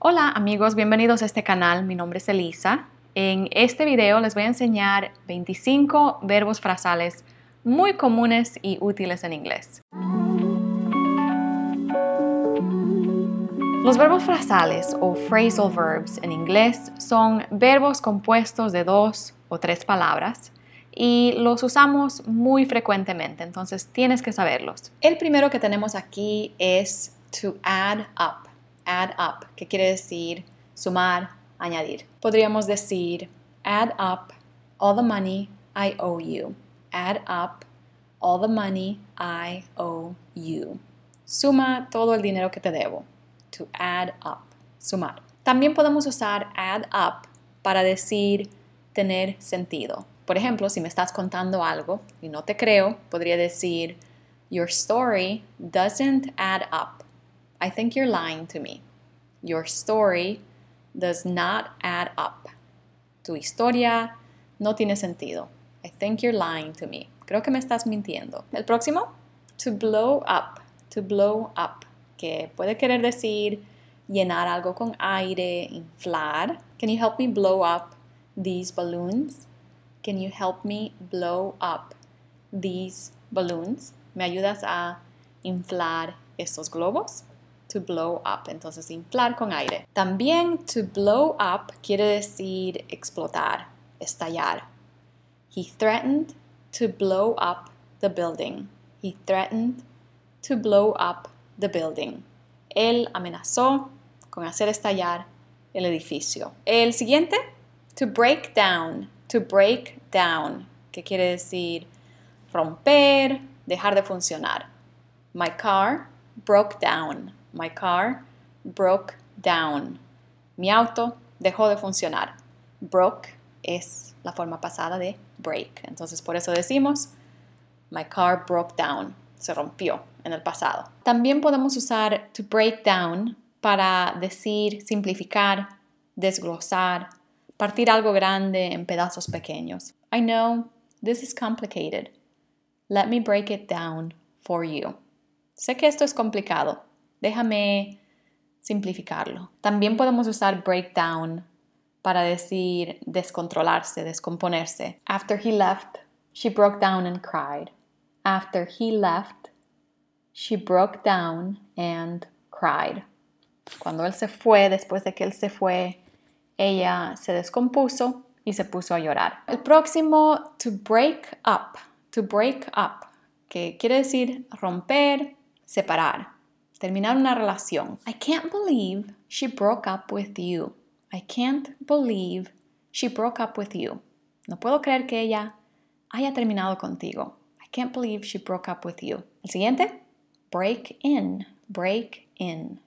Hola amigos, bienvenidos a este canal, mi nombre es Elisa. En este video les voy a enseñar 25 verbos frasales muy comunes y útiles en inglés. Los verbos frasales o phrasal verbs en inglés son verbos compuestos de dos o tres palabras y los usamos muy frecuentemente, entonces tienes que saberlos. El primero que tenemos aquí es to add up add up, que quiere decir sumar, añadir. Podríamos decir add up all the money I owe you. Add up all the money I owe you. Suma todo el dinero que te debo. To add up, sumar. También podemos usar add up para decir tener sentido. Por ejemplo, si me estás contando algo y no te creo, podría decir Your story doesn't add up. I think you're lying to me. Your story does not add up. Tu historia no tiene sentido. I think you're lying to me. Creo que me estás mintiendo. El próximo, to blow up. To blow up, que puede querer decir llenar algo con aire, inflar. Can you help me blow up these balloons? Can you help me blow up these balloons? ¿Me ayudas a inflar estos globos? to blow up, entonces inflar con aire. También to blow up quiere decir explotar, estallar. He threatened to blow up the building. He threatened to blow up the building. Él amenazó con hacer estallar el edificio. El siguiente, to break down. To break down, que quiere decir romper, dejar de funcionar. My car broke down. My car broke down. Mi auto dejó de funcionar. Broke es la forma pasada de break. Entonces por eso decimos My car broke down. Se rompió en el pasado. También podemos usar to break down para decir, simplificar, desglosar, partir algo grande en pedazos pequeños. I know this is complicated. Let me break it down for you. Sé que esto es complicado. Déjame simplificarlo. También podemos usar breakdown para decir descontrolarse, descomponerse. After he left, she broke down and cried. After he left, she broke down and cried. Cuando él se fue, después de que él se fue, ella se descompuso y se puso a llorar. El próximo, to break up, to break up, que quiere decir romper, separar terminar una relación. I can't believe she broke up with you. I can't believe she broke up with you. No puedo creer que ella haya terminado contigo. I can't believe she broke up with you. El siguiente, break in, break in,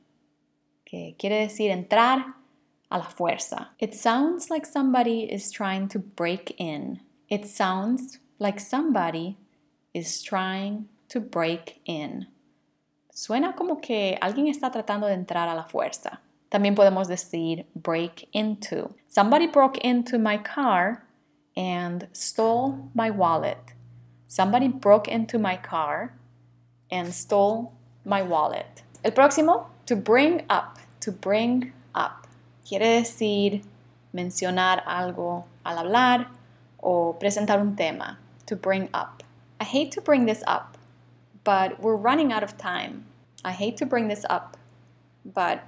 que quiere decir entrar a la fuerza. It sounds like somebody is trying to break in. It sounds like somebody is trying to break in suena como que alguien está tratando de entrar a la fuerza. También podemos decir break into. Somebody broke into my car and stole my wallet. Somebody broke into my car and stole my wallet. El próximo, to bring up. To bring up. Quiere decir mencionar algo al hablar o presentar un tema. To bring up. I hate to bring this up but we're running out of time. I hate to bring this up, but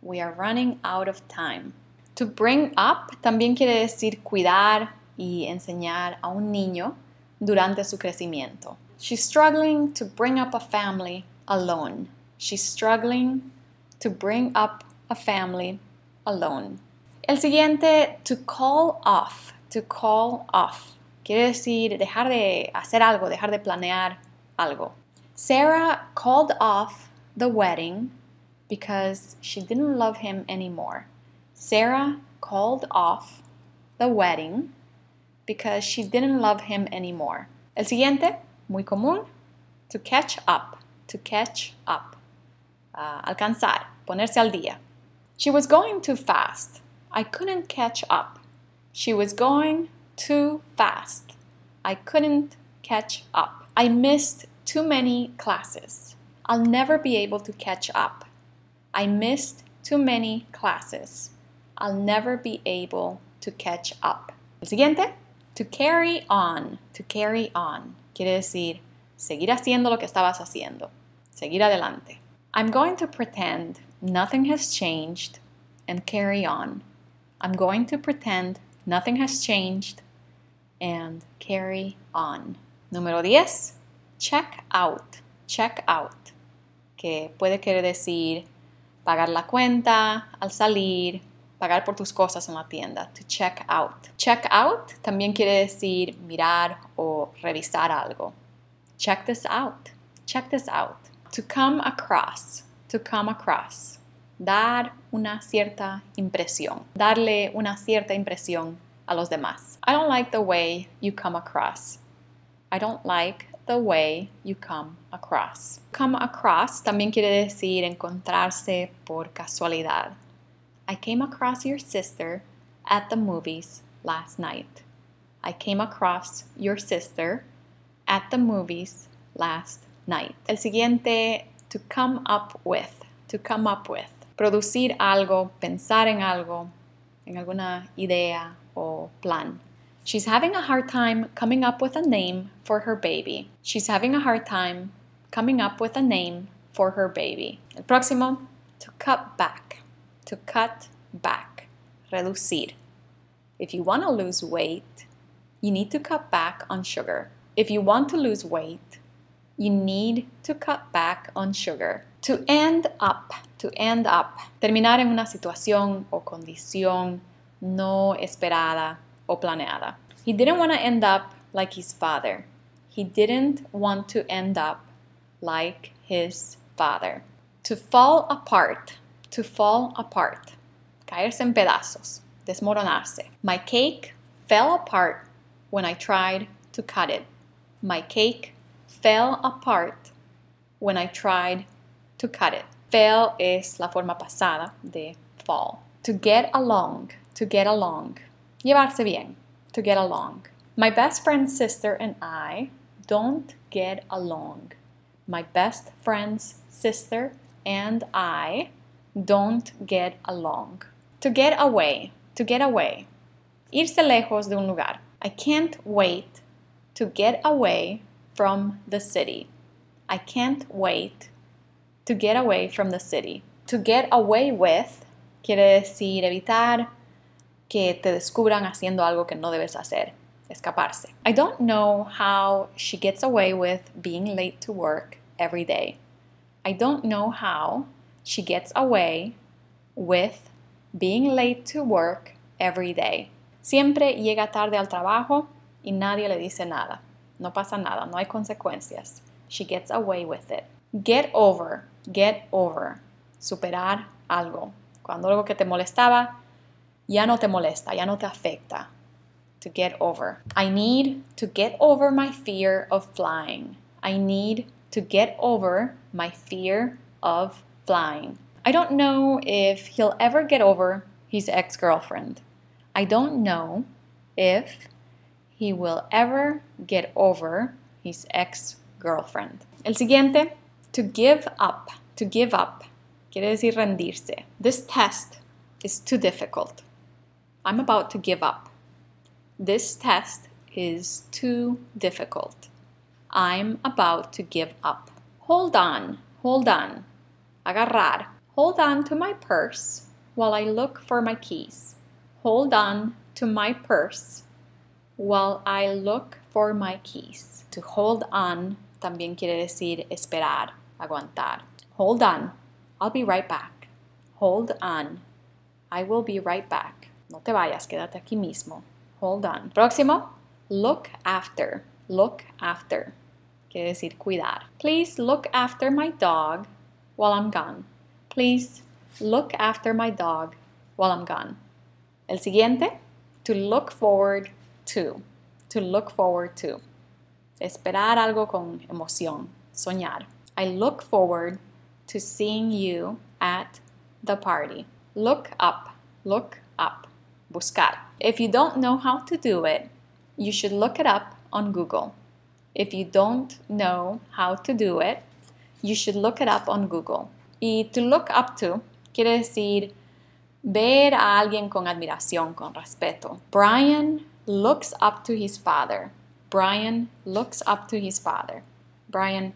we are running out of time. To bring up también quiere decir cuidar y enseñar a un niño durante su crecimiento. She's struggling to bring up a family alone. She's struggling to bring up a family alone. El siguiente, to call off. To call off. Quiere decir dejar de hacer algo, dejar de planear algo. Sarah called off the wedding because she didn't love him anymore. Sarah called off the wedding because she didn't love him anymore. El siguiente, muy común, to catch up, to catch up, uh, alcanzar, ponerse al día. She was going too fast. I couldn't catch up. She was going too fast. I couldn't catch up. I missed too many classes. I'll never be able to catch up. I missed too many classes. I'll never be able to catch up. El siguiente, to carry on. To carry on quiere decir seguir haciendo lo que estabas haciendo. Seguir adelante. I'm going to pretend nothing has changed and carry on. I'm going to pretend nothing has changed and carry on. Número 10. check out, check out, que puede querer decir pagar la cuenta al salir, pagar por tus cosas en la tienda, to check out. Check out también quiere decir mirar o revisar algo. Check this out, check this out. To come across, to come across. Dar una cierta impresión, darle una cierta impresión a los demás. I don't like the way you come across. I don't like the way you come across. Come across también quiere decir encontrarse por casualidad. I came across your sister at the movies last night. I came across your sister at the movies last night. El siguiente, to come up with. To come up with. Producir algo, pensar en algo, en alguna idea o plan. She's having a hard time coming up with a name for her baby. She's having a hard time coming up with a name for her baby. El próximo, to cut back. To cut back. Reducir. If you want to lose weight, you need to cut back on sugar. If you want to lose weight, you need to cut back on sugar. To end up, to end up. Terminar en una situación o condición no esperada o planeada. He didn't want to end up like his father. He didn't want to end up like his father. To fall apart, to fall apart, caerse en pedazos, desmoronarse. My cake fell apart when I tried to cut it. My cake fell apart when I tried to cut it. Fell es la forma pasada de fall. To get along, to get along. Llevarse bien, to get along. My best friend's sister and I don't get along. My best friend's sister and I don't get along. To get away, to get away. Irse lejos de un lugar. I can't wait to get away from the city. I can't wait to get away from the city. To get away with quiere decir evitar, que te descubran haciendo algo que no debes hacer, escaparse. I don't know how she gets away with being late to work every day. I don't know how she gets away with being late to work every day. Siempre llega tarde al trabajo y nadie le dice nada. No pasa nada, no hay consecuencias. She gets away with it. Get over, get over. Superar algo. Cuando algo que te molestaba, ya no te molesta, ya no te afecta. To get over. I need to get over my fear of flying. I need to get over my fear of flying. I don't know if he'll ever get over his ex girlfriend. I don't know if he will ever get over his ex girlfriend. El siguiente, to give up. To give up quiere decir rendirse. This test is too difficult. I'm about to give up. This test is too difficult. I'm about to give up. Hold on, hold on. Agarrar. Hold on to my purse while I look for my keys. Hold on to my purse while I look for my keys. To hold on también quiere decir esperar, aguantar. Hold on. I'll be right back. Hold on. I will be right back. No te vayas, quédate aquí mismo. Hold on. Próximo, look after. Look after. Quiere decir cuidar. Please look after my dog while I'm gone. Please look after my dog while I'm gone. El siguiente, to look forward to. To look forward to. Esperar algo con emoción. Soñar. I look forward to seeing you at the party. Look up. Look up. buscar. If you don't know how to do it, you should look it up on Google. If you don't know how to do it, you should look it up on Google. Y to look up to quiere decir ver a alguien con admiración, con respeto. Brian looks up to his father. Brian looks up to his father. Brian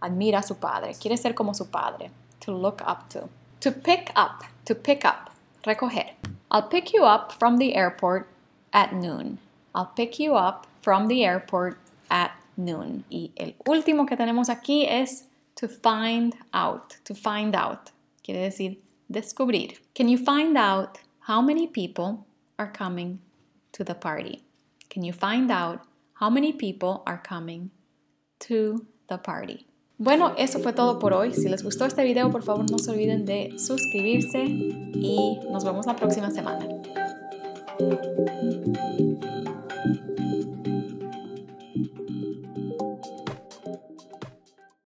admira a su padre, quiere ser como su padre. To look up to. To pick up, to pick up, recoger. I'll pick you up from the airport at noon. I'll pick you up from the airport at noon. Y el último que tenemos aquí es to find out. To find out quiere decir descubrir. Can you find out how many people are coming to the party? Can you find out how many people are coming to the party? Bueno, eso fue todo por hoy. Si les gustó este video, por favor no se olviden de suscribirse y nos vemos la próxima semana.